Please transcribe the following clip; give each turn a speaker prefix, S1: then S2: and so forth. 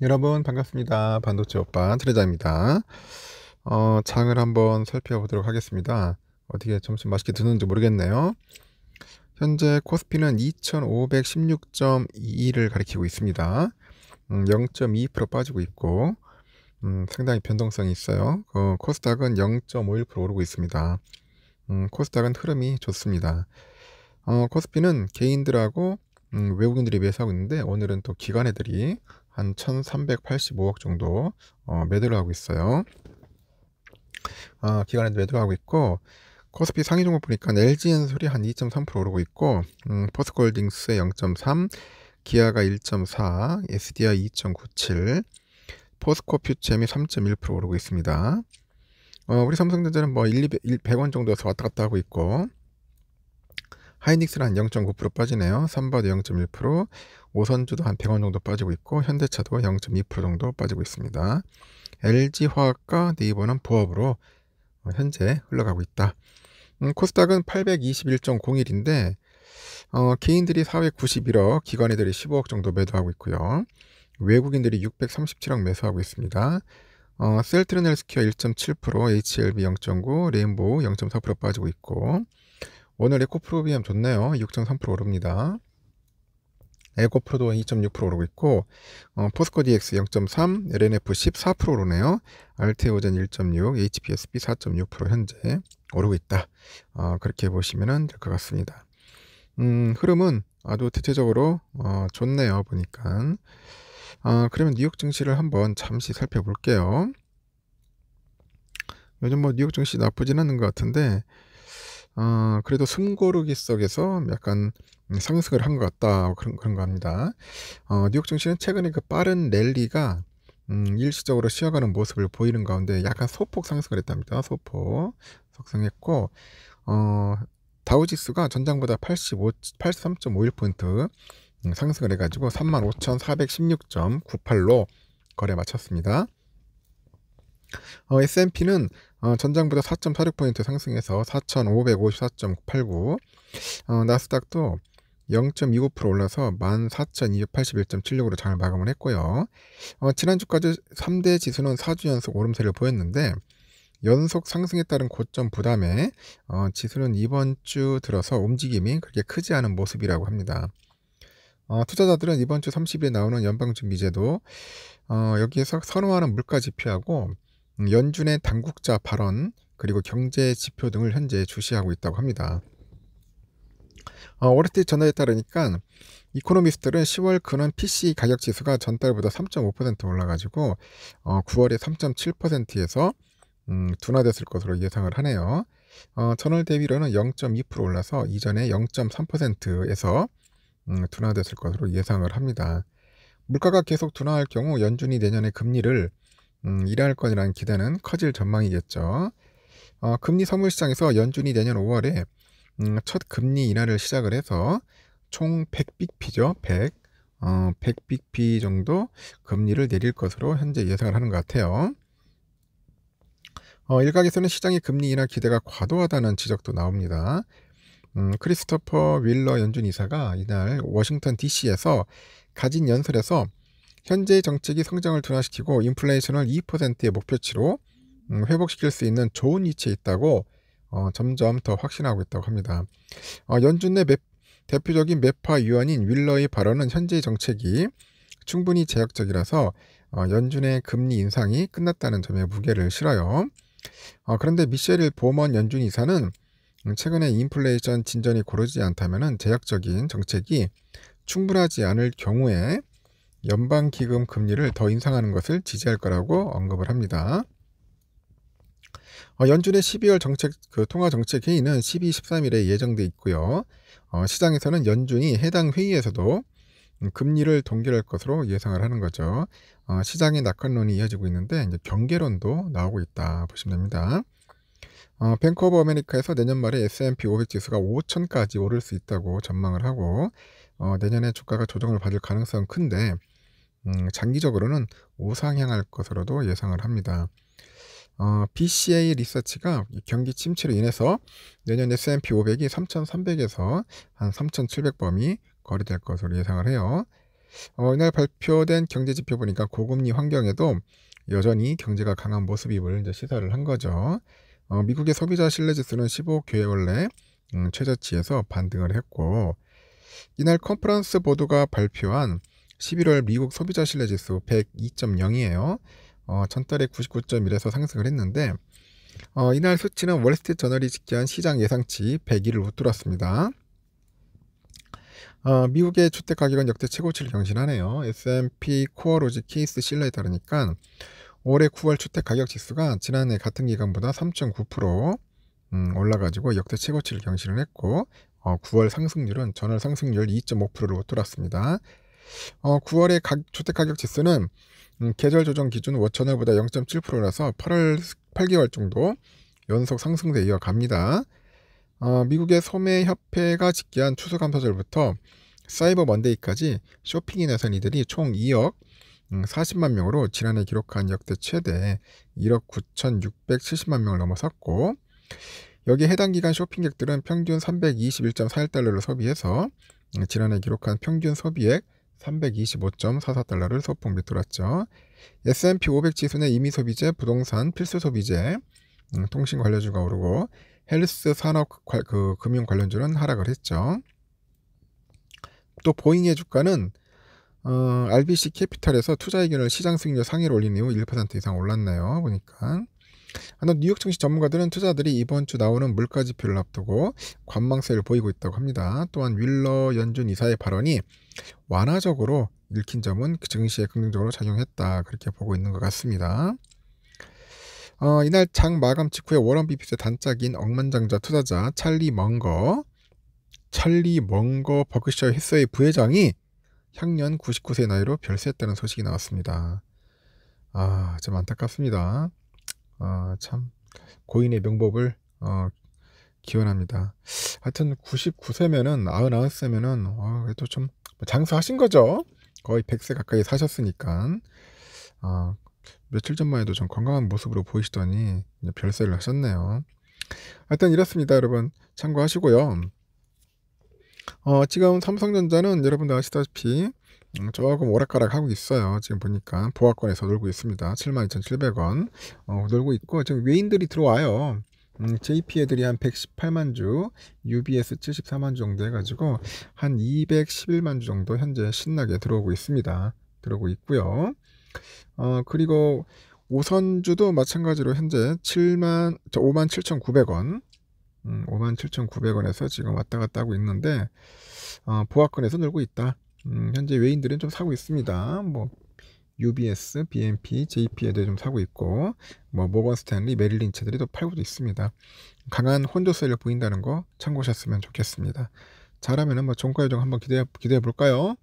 S1: 여러분 반갑습니다. 반도체 오빠 트레자입니다. 어, 장을 한번 살펴보도록 하겠습니다. 어떻게 점심 맛있게 드는지 모르겠네요. 현재 코스피는 2516.22를 가리키고 있습니다. 음, 0.2% 빠지고 있고 음, 상당히 변동성이 있어요. 어, 코스닥은 0.51% 오르고 있습니다. 음, 코스닥은 흐름이 좋습니다. 어, 코스피는 개인들하고 음, 외국인들이 매수하고 있는데 오늘은 또 기관애들이 한 1385억 정도 어, 매도를 하고 있어요. 아, 기간에도 매도하고 를 있고 코스피 상위 종목 보니까 LG엔솔이 한 2.3% 오르고 있고 음, 포스코홀딩스의 0.3, 기아가 1.4, SDI 2.97, 포스코 퓨처엠이 3.1% 오르고 있습니다. 어, 우리 삼성전자는 뭐 1, 200, 100원 정도에서 왔다 갔다 하고 있고 하이닉스는 한0.9% 빠지네요. 삼바도 0.1%, 오선주도 한 100원 정도 빠지고 있고 현대차도 0.2% 정도 빠지고 있습니다. LG화학과 네이버는 보업으로 어, 현재 흘러가고 있다. 음, 코스닥은 821.01인데 어, 개인들이 491억, 기관이들이 15억 정도 매도하고 있고요. 외국인들이 637억 매수하고 있습니다. 어, 셀트리헬스퀘어 1.7%, HLB 0.9, 레인보우 0.4% 빠지고 있고 오늘 에코프로비엠 좋네요. 6.3% 오릅니다. 에코프로도 2.6% 오르고 있고 어, 포스코 DX 0.3, LNF 14% 오르네요. 알테오젠 1.6, HPSB 4.6% 현재 오르고 있다. 어, 그렇게 보시면 될 것 같습니다. 음, 흐름은 아주 대체적으로 어, 좋네요. 보니까 아, 그러면 뉴욕 증시를 한번 잠시 살펴볼게요. 요즘 뭐 뉴욕 증시 나쁘진 않은 것 같은데 어, 그래도 숨고르기 속에서 약간 상승을 한 것 같다 뭐 그런 그런가 합니다. 어, 뉴욕 증시는 최근에 그 빠른 랠리가 음, 일시적으로 쉬어가는 모습을 보이는 가운데 약간 소폭 상승을 했답니다. 소폭 속성했고 어, 다우지수가 전장보다 85, 83.51포인트 상승을 해가지고 35,416.98로 거래 마쳤습니다. 어, S&P는 어, 전장보다 4.46포인트 상승해서 4,554.89 어, 나스닥도 0.29% 올라서 14,281.76으로 장을 마감을 했고요. 어, 지난주까지 3대 지수는 4주 연속 오름세를 보였는데 연속 상승에 따른 고점 부담에 어, 지수는 이번 주 들어서 움직임이 그렇게 크지 않은 모습이라고 합니다. 어, 투자자들은 이번 주 30일에 나오는 연방준비제도 어, 여기에서 선호하는 물가지표하고 연준의 당국자 발언 그리고 경제 지표 등을 현재 주시하고 있다고 합니다. 월스트리트 저널에 따르니까 이코노미스트는 10월 근원 PC 가격 지수가 전달보다 3.5% 올라가지고 어, 9월에 3.7%에서 음, 둔화됐을 것으로 예상을 하네요. 어, 전월 대비로는 0.2% 올라서 이전에 0.3%에서 음, 둔화됐을 것으로 예상을 합니다. 물가가 계속 둔화할 경우 연준이 내년에 금리를 음, 일할 것이라는 기대는 커질 전망이겠죠. 어, 금리 선물시장에서 연준이 내년 5월에 음, 첫 금리 인하를 시작을 해서 총1 0 0 b p 죠 100. 어, 100빅피 정도 금리를 내릴 것으로 현재 예상을 하는 것 같아요. 어, 일각에서는 시장의 금리 인하 기대가 과도하다는 지적도 나옵니다. 음, 크리스토퍼 윌러 연준 이사가 이날 워싱턴 DC에서 가진 연설에서 현재의 정책이 성장을 둔화시키고 인플레이션을 2%의 목표치로 음, 회복시킬 수 있는 좋은 위치에 있다고 어, 점점 더 확신하고 있다고 합니다. 어, 연준 내 맵, 대표적인 매파 위원인 윌러의 발언은 현재 정책이 충분히 제약적이라서 어, 연준의 금리 인상이 끝났다는 점에 무게를 실어요. 어, 그런데 미셸 보먼 연준 이사는 최근에 인플레이션 진전이 고르지 않다면 제약적인 정책이 충분하지 않을 경우에 연방기금 금리를 더 인상하는 것을 지지할 거라고 언급을 합니다. 어, 연준의 12월 정책 그 통화 정책 회의는 12, 13일에 예정돼 있고요. 어, 시장에서는 연준이 해당 회의에서도 금리를 동결할 것으로 예상을 하는 거죠. 어, 시장의 낙관론이 이어지고 있는데 이제 경계론도 나오고 있다 보시면 됩니다. 어, 뱅크 오브 아메리카에서 내년 말에 S&P 500 지수가 5천까지 오를 수 있다고 전망을 하고 어, 내년에 주가가 조정을 받을 가능성은 큰데 음, 장기적으로는 우상향할 것으로도 예상을 합니다. 어, BCA 리서치가 경기 침체로 인해서 내년 S&P 500이 3,300에서 한 3,700 범위 거래될 것으로 예상을 해요. 어, 이날 발표된 경제 지표 보니까 고금리 환경에도 여전히 경제가 강한 모습임을 이제 시사를 한 거죠. 어, 미국의 소비자 신뢰 지수는 15개월 내 음, 최저치에서 반등을 했고 이날 컨퍼런스 보드가 발표한 11월 미국 소비자 신뢰지수 102.0이에요. 어, 전달에 99.1에서 상승을 했는데 어, 이날 수치는 월스트리트 저널이 집계한 시장 예상치 1 0 0위 웃돌았습니다. 어, 미국의 주택 가격은 역대 최고치를 경신하네요. S&P 코어 로직 케이스 신뢰에 따르니까 올해 9월 주택 가격 지수가 지난해 같은 기간보다 3.9% 음, 올라가지고 역대 최고치를 경신을 했고 어, 9월 상승률은 전월 상승률 2.5%를 웃돌았습니다. 어, 9월의 각, 주택가격 지수는 음, 계절 조정 기준 워천월보다 0.7%라서 8월 8개월 정도 연속 상승세 이어갑니다. 어, 미국의 소매협회가 집계한 추수감사절부터 사이버 먼데이까지 쇼핑에 나선 이들이 총 2억 음, 40만 명으로 지난해 기록한 역대 최대 1억 9,670만 명을 넘어섰고 여기에 해당 기간 쇼핑객들은 평균 321.41달러를 소비해서 음, 지난해 기록한 평균 소비액 325.44달러를 소폭 밑돌았죠. S&P 500 지수는 이미 소비재, 부동산, 필수 소비재, 음, 통신 관련주가 오르고 헬스 산업 과, 그 금융 관련주는 하락을 했죠. 또 보잉의 주가는 어, RBC 캐피탈에서 투자 의견을 시장 수익률 상위로 올린 이후 1% 이상 올랐네요. 보니까 한 뉴욕 증시 전문가들은 투자들이 이번 주 나오는 물가 지표를 앞두고 관망세를 보이고 있다고 합니다. 또한 윌러 연준 이사의 발언이 완화적으로 읽힌 점은 그 증시에 긍정적으로 작용했다 그렇게 보고 있는 것 같습니다. 어, 이날 장 마감 직후에 워런 비핏의 단짝인 억만장자 투자자 찰리 멍거 찰리 멍거 버크셔 해서의 부회장이 향년 99세 나이로 별세했다는 소식이 나왔습니다. 아, 좀 안타깝습니다. 어, 참 고인의 명복을 어, 기원합니다. 하여튼 99세면은 99세면은 어, 그래도 좀 장수하신 거죠. 거의 100세 가까이 사셨으니까 어, 며칠 전만 해도 좀 건강한 모습으로 보이시더니 별세를 하셨네요. 하여튼 이렇습니다, 여러분 참고하시고요. 어, 지금 삼성전자는 여러분도 아시다시피 음, 조금 오락가락 하고 있어요. 지금 보니까 보합권에서 놀고 있습니다. 72,700원 어, 놀고 있고 지금 외인들이 들어와요. 음, JP 애들이 한 118만 주, UBS 74만 주 정도 해가지고 한 211만 주 정도 현재 신나게 들어오고 있습니다. 들어오고 있고요. 어, 그리고 오선주도 마찬가지로 현재 7만, 5만 7,900원, 음, 5만 7,900원에서 지금 왔다 갔다 하고 있는데 어, 보합권에서 놀고 있다. 음, 현재 외인들은 좀 사고 있습니다. 뭐 UBS, BNP, JP 애들 좀 사고 있고 뭐 모건 스탠리, 메릴린체들이 또 팔고도 있습니다. 강한 혼조세를 보인다는 거 참고하셨으면 좋겠습니다. 잘하면은 뭐 종가 요정 한번 기대해 기대해 볼까요?